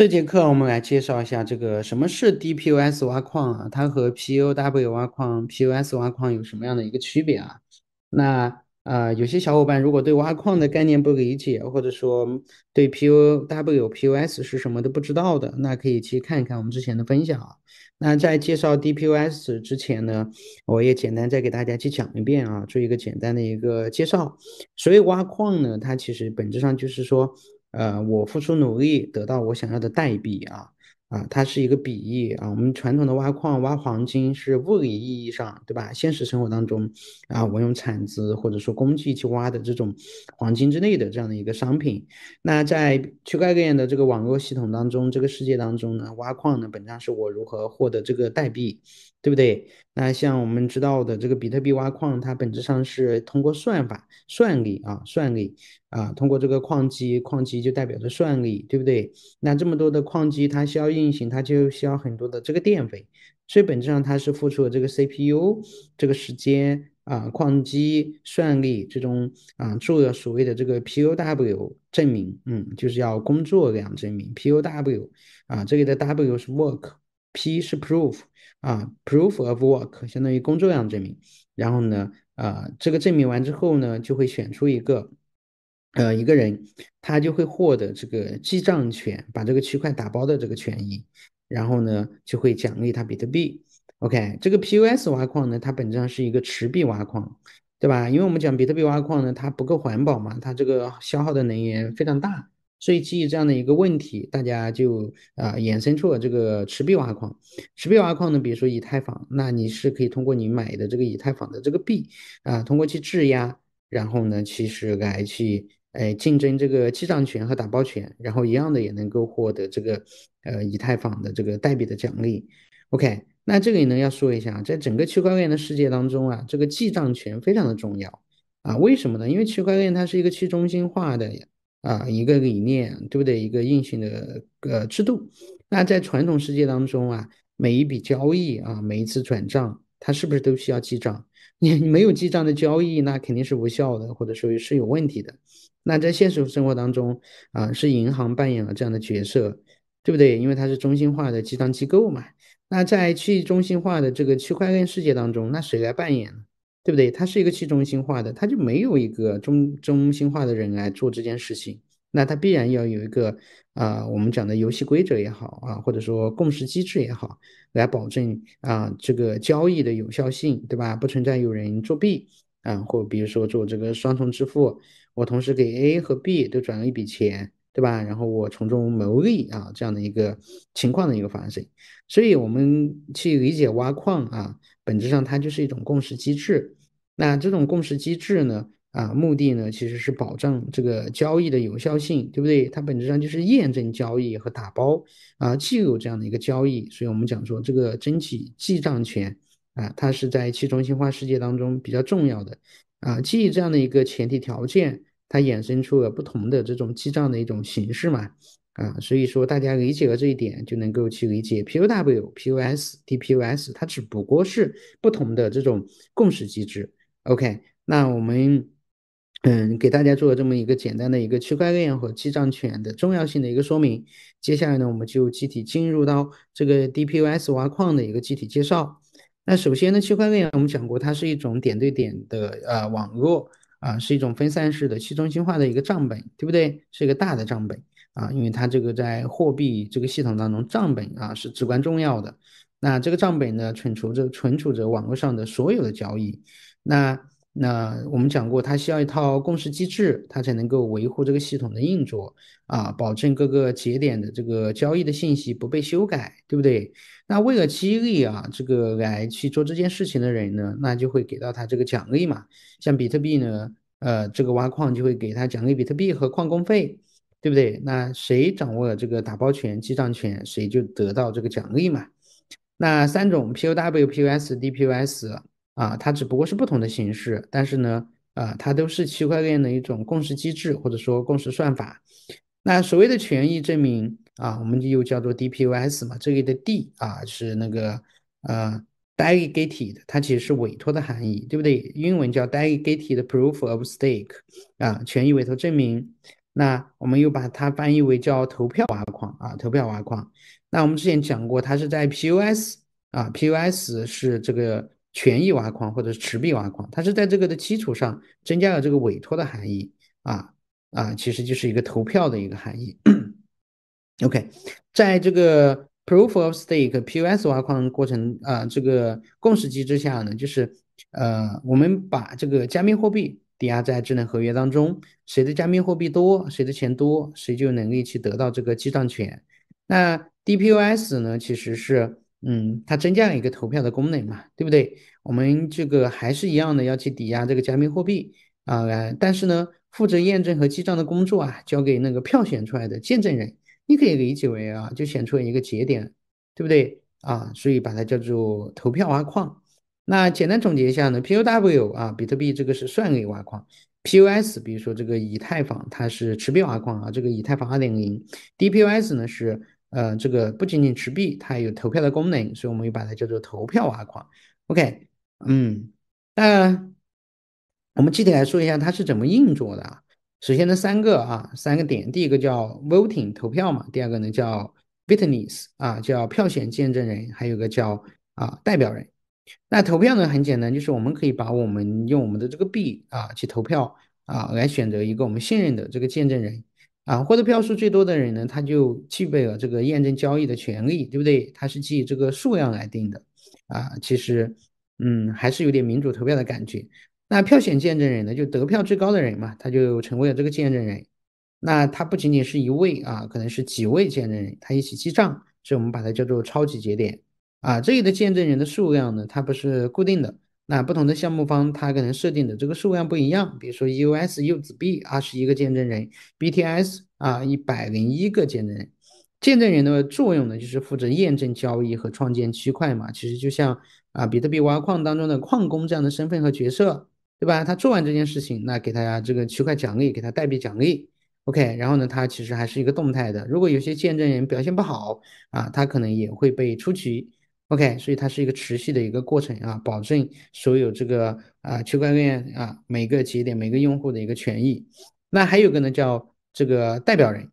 这节课我们来介绍一下这个什么是 DPoS 挖矿啊？它和 POW 挖矿、POS 挖矿有什么样的一个区别啊？那啊，有些小伙伴如果对挖矿的概念不理解，或者说对 POW、POS 是什么都不知道的，那可以去看一看我们之前的分享啊。那在介绍 DPoS 之前呢，我也简单再给大家去讲一遍啊，做一个简单的一个介绍。所以挖矿呢，它其实本质上就是说。呃，我付出努力得到我想要的代币啊啊，它是一个比喻啊。我们传统的挖矿挖黄金是物理意义上，对吧？现实生活当中啊，我用铲子或者说工具去挖的这种黄金之类的这样的一个商品。那在区块链的这个网络系统当中，这个世界当中呢，挖矿呢本质上是我如何获得这个代币，对不对？那像我们知道的这个比特币挖矿，它本质上是通过算法算力啊算力。啊，通过这个矿机，矿机就代表着算力，对不对？那这么多的矿机，它需要运行，它就需要很多的这个电费，所以本质上它是付出了这个 CPU 这个时间啊，矿机算力这种啊，做所谓的这个 POW 证明，嗯，就是要工作量证明 POW 啊，这里的 W 是 work，P 是 proof 啊，proof of work 相当于工作量证明。然后呢，啊，这个证明完之后呢，就会选出一个。呃，一个人他就会获得这个记账权，把这个区块打包的这个权益，然后呢就会奖励他比特币。OK，这个 POS 挖矿呢，它本质上是一个持币挖矿，对吧？因为我们讲比特币挖矿呢，它不够环保嘛，它这个消耗的能源非常大，所以基于这样的一个问题，大家就啊衍生出了这个持币挖矿。持币挖矿呢，比如说以太坊，那你是可以通过你买的这个以太坊的这个币啊，通过去质押，然后呢，其实来去。哎，竞争这个记账权和打包权，然后一样的也能够获得这个呃以太坊的这个代币的奖励。OK，那这里呢要说一下，在整个区块链的世界当中啊，这个记账权非常的重要啊。为什么呢？因为区块链它是一个去中心化的啊一个理念，对不对？一个运行的呃制度。那在传统世界当中啊，每一笔交易啊，每一次转账，它是不是都需要记账？你没有记账的交易，那肯定是无效的，或者说是有问题的。那在现实生活当中啊，是银行扮演了这样的角色，对不对？因为它是中心化的记账机构嘛。那在去中心化的这个区块链世界当中，那谁来扮演呢？对不对？它是一个去中心化的，它就没有一个中中心化的人来做这件事情。那它必然要有一个，啊，我们讲的游戏规则也好啊，或者说共识机制也好，来保证啊这个交易的有效性，对吧？不存在有人作弊啊，或比如说做这个双重支付，我同时给 A 和 B 都转了一笔钱，对吧？然后我从中牟利啊，这样的一个情况的一个发生。所以，我们去理解挖矿啊，本质上它就是一种共识机制。那这种共识机制呢？啊，目的呢其实是保障这个交易的有效性，对不对？它本质上就是验证交易和打包啊，既有这样的一个交易。所以我们讲说这个争取记账权啊，它是在去中心化世界当中比较重要的啊。基于这样的一个前提条件，它衍生出了不同的这种记账的一种形式嘛啊。所以说大家理解了这一点，就能够去理解 POW、POS、DPoS 它只不过是不同的这种共识机制。OK，那我们。嗯，给大家做了这么一个简单的一个区块链和记账权的重要性的一个说明。接下来呢，我们就具体进入到这个 DPoS 挖矿的一个具体介绍。那首先呢，区块链我们讲过，它是一种点对点的呃网络啊，是一种分散式的去中心化的一个账本，对不对？是一个大的账本啊，因为它这个在货币这个系统当中，账本啊是至关重要的。那这个账本呢，存储着存储着网络上的所有的交易。那那我们讲过，它需要一套共识机制，它才能够维护这个系统的运作啊，保证各个节点的这个交易的信息不被修改，对不对？那为了激励啊，这个来去做这件事情的人呢，那就会给到他这个奖励嘛。像比特币呢，呃，这个挖矿就会给他奖励比特币和矿工费，对不对？那谁掌握了这个打包权、记账权，谁就得到这个奖励嘛。那三种 POW、POS、DPoS。啊，它只不过是不同的形式，但是呢，啊，它都是区块链的一种共识机制或者说共识算法。那所谓的权益证明啊，我们又叫做 DPoS 嘛，这里的 D 啊是那个呃 delegated，它其实是委托的含义，对不对？英文叫 delegated proof of stake 啊，权益委托证明。那我们又把它翻译为叫投票挖矿啊，投票挖矿。那我们之前讲过，它是在 POS 啊，POS 是这个。权益挖矿或者是持币挖矿，它是在这个的基础上增加了这个委托的含义啊啊，其实就是一个投票的一个含义。OK，在这个 Proof of Stake（POS） 挖矿过程啊，这个共识机制下呢，就是呃，我们把这个加密货币抵押在智能合约当中，谁的加密货币多，谁的钱多，谁就能力去得到这个记账权。那 DPoS 呢，其实是。嗯，它增加了一个投票的功能嘛，对不对？我们这个还是一样的，要去抵押这个加密货币啊。但是呢，负责验证和记账的工作啊，交给那个票选出来的见证人。你可以理解为啊，就选出了一个节点，对不对啊？所以把它叫做投票挖矿。那简单总结一下呢，POW 啊，比特币这个是算力挖矿；POS，比如说这个以太坊，它是持币挖矿啊。这个以太坊二点零 DPoS 呢是。呃，这个不仅仅持币，它有投票的功能，所以我们又把它叫做投票挖矿。OK，嗯，那我们具体来说一下它是怎么运作的。首先呢，三个啊，三个点，第一个叫 voting 投票嘛，第二个呢叫 witness 啊，叫票选见证人，还有个叫啊代表人。那投票呢很简单，就是我们可以把我们用我们的这个币啊去投票啊，来选择一个我们信任的这个见证人。啊，获得票数最多的人呢，他就具备了这个验证交易的权利，对不对？他是基于这个数量来定的。啊，其实，嗯，还是有点民主投票的感觉。那票选见证人呢，就得票最高的人嘛，他就成为了这个见证人。那他不仅仅是一位啊，可能是几位见证人，他一起记账，所以我们把它叫做超级节点。啊，这里的见证人的数量呢，它不是固定的。那不同的项目方，他可能设定的这个数量不一样。比如说 EOS 又子币二十一个见证人，BTS 啊一百零一个见证人。见证人的作用呢，就是负责验证交易和创建区块嘛。其实就像啊比特币挖矿当中的矿工这样的身份和角色，对吧？他做完这件事情，那给他这个区块奖励，给他代币奖励。OK，然后呢，他其实还是一个动态的。如果有些见证人表现不好啊，他可能也会被出局。OK，所以它是一个持续的一个过程啊，保证所有这个啊区块链啊每个节点每个用户的一个权益。那还有个呢叫这个代表人，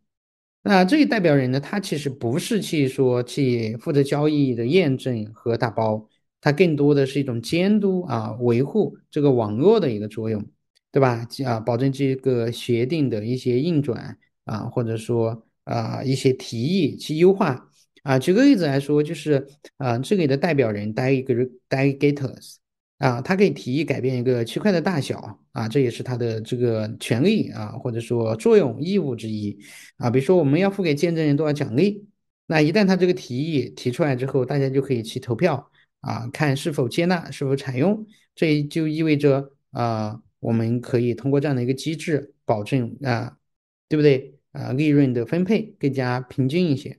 那这个代表人呢，他其实不是去说去负责交易的验证和打包，他更多的是一种监督啊维护这个网络的一个作用，对吧？啊，保证这个协定的一些运转啊，或者说啊一些提议去优化。啊，举个例子来说，就是啊，这里的代表人带一个带 g a t o r s 啊，他可以提议改变一个区块的大小啊，这也是他的这个权利啊，或者说作用义务之一啊。比如说我们要付给见证人多少奖励，那一旦他这个提议提出来之后，大家就可以去投票啊，看是否接纳、是否采用。这就意味着啊，我们可以通过这样的一个机制，保证啊，对不对啊，利润的分配更加平均一些。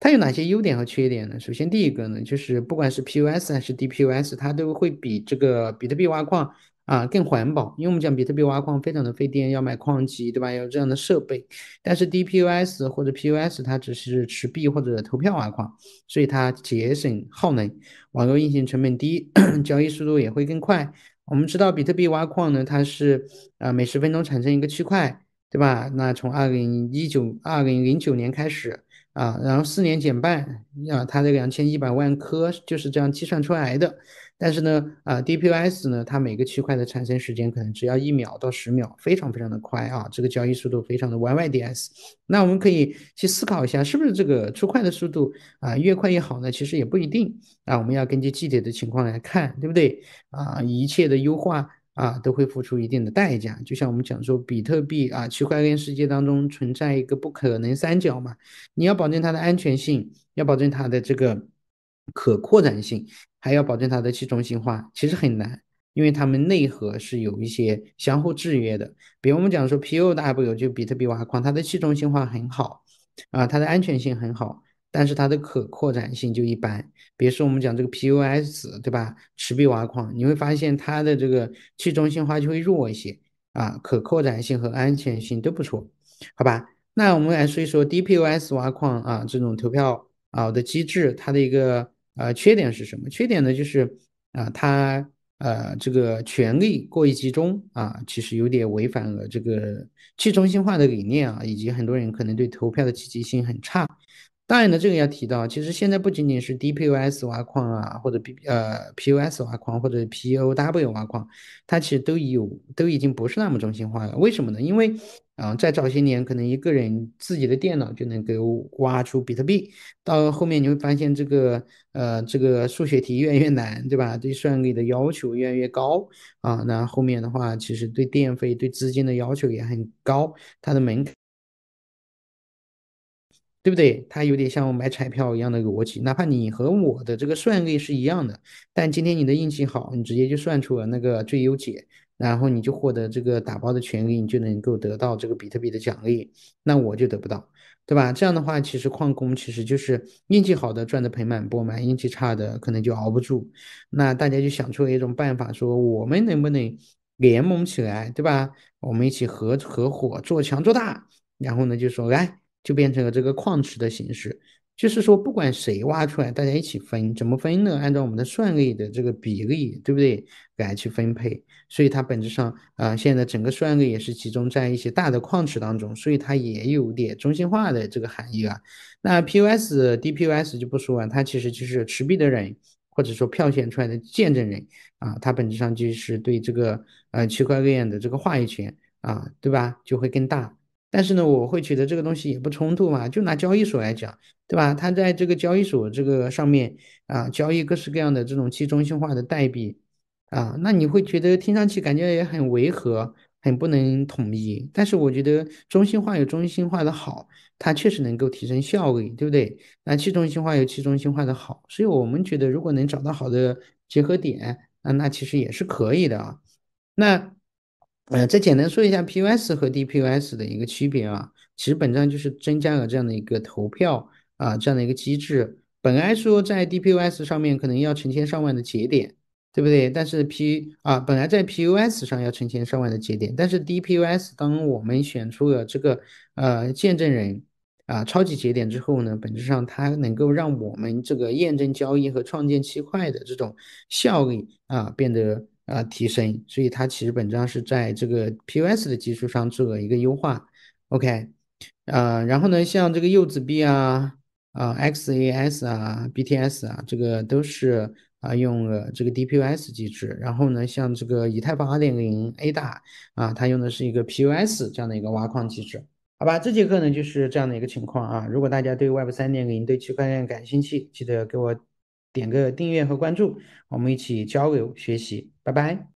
它有哪些优点和缺点呢？首先，第一个呢，就是不管是 POS 还是 DPoS，它都会比这个比特币挖矿啊更环保。因为我们讲比特币挖矿非常的费电，要买矿机，对吧？有这样的设备，但是 DPoS 或者 POS 它只是持币或者投票挖矿，所以它节省耗能，网络运行成本低，交易速度也会更快。我们知道比特币挖矿呢，它是啊每十分钟产生一个区块，对吧？那从二零一九二零零九年开始。啊，然后四年减半，啊，它这个两千一百万颗就是这样计算出来的。但是呢，啊，DPoS 呢，它每个区块的产生时间可能只要一秒到十秒，非常非常的快啊，这个交易速度非常的 YYDS。那我们可以去思考一下，是不是这个出块的速度啊越快越好呢？其实也不一定啊，我们要根据具体的情况来看，对不对啊？一切的优化。啊，都会付出一定的代价。就像我们讲说，比特币啊，区块链世界当中存在一个不可能三角嘛。你要保证它的安全性，要保证它的这个可扩展性，还要保证它的去中心化，其实很难，因为它们内核是有一些相互制约的。比如我们讲说，POW，就比特币挖矿，它的去中心化很好，啊，它的安全性很好。但是它的可扩展性就一般，比如说我们讲这个 POS，对吧？池币挖矿，你会发现它的这个去中心化就会弱一些啊，可扩展性和安全性都不错，好吧？那我们来说一说 DPoS 挖矿啊，这种投票啊的机制，它的一个呃缺点是什么？缺点呢就是啊，它呃这个权力过于集中啊，其实有点违反了这个去中心化的理念啊，以及很多人可能对投票的积极性很差。当然呢，这个要提到，其实现在不仅仅是 DPoS 挖矿啊，或者 P 呃 POS 挖矿或者 POW 挖矿，它其实都有都已经不是那么中心化了。为什么呢？因为，啊在早些年可能一个人自己的电脑就能够挖出比特币，到后面你会发现这个呃这个数学题越来越难，对吧？对算力的要求越来越高啊。那后面的话，其实对电费对资金的要求也很高，它的门槛。对不对？它有点像我买彩票一样的逻辑。哪怕你和我的这个算力是一样的，但今天你的运气好，你直接就算出了那个最优解，然后你就获得这个打包的权利，你就能够得到这个比特币的奖励。那我就得不到，对吧？这样的话，其实矿工其实就是运气好的赚的盆满钵满，运气差的可能就熬不住。那大家就想出了一种办法，说我们能不能联盟起来，对吧？我们一起合合伙做强做大，然后呢，就说来。就变成了这个矿池的形式，就是说不管谁挖出来，大家一起分，怎么分呢？按照我们的算力的这个比例，对不对？来去分配。所以它本质上啊，现在整个算力也是集中在一些大的矿池当中，所以它也有点中心化的这个含义啊。那 POS、DPoS 就不说啊，它其实就是持币的人，或者说票选出来的见证人啊，它本质上就是对这个呃区块链的这个话语权啊，对吧？就会更大。但是呢，我会觉得这个东西也不冲突嘛，就拿交易所来讲，对吧？它在这个交易所这个上面啊，交易各式各样的这种去中心化的代币啊，那你会觉得听上去感觉也很违和，很不能统一。但是我觉得中心化有中心化的好，它确实能够提升效率，对不对？那去中心化有去中心化的好，所以我们觉得如果能找到好的结合点，那那其实也是可以的啊。那。嗯，再简单说一下 p o s 和 DPYS 的一个区别啊。其实本质上就是增加了这样的一个投票啊，这样的一个机制。本来说在 DPUS 上面可能要成千上万的节点，对不对？但是 P 啊，本来在 PUS 上要成千上万的节点，但是 DPUS 当我们选出了这个呃见证人啊超级节点之后呢，本质上它能够让我们这个验证交易和创建区块的这种效率啊变得。啊，提升，所以它其实本质上是在这个 P o S 的基础上做了一个优化，OK，啊，然后呢，像这个柚子币啊，啊 X A S 啊，B T S 啊，这个都是啊用了这个 D P o S 机制，然后呢，像这个以太坊二点零 A 大啊，它用的是一个 P o S 这样的一个挖矿机制，好吧，这节课呢就是这样的一个情况啊，如果大家对 Web 三点零对区块链感兴趣，记得给我。点个订阅和关注，我们一起交流学习，拜拜。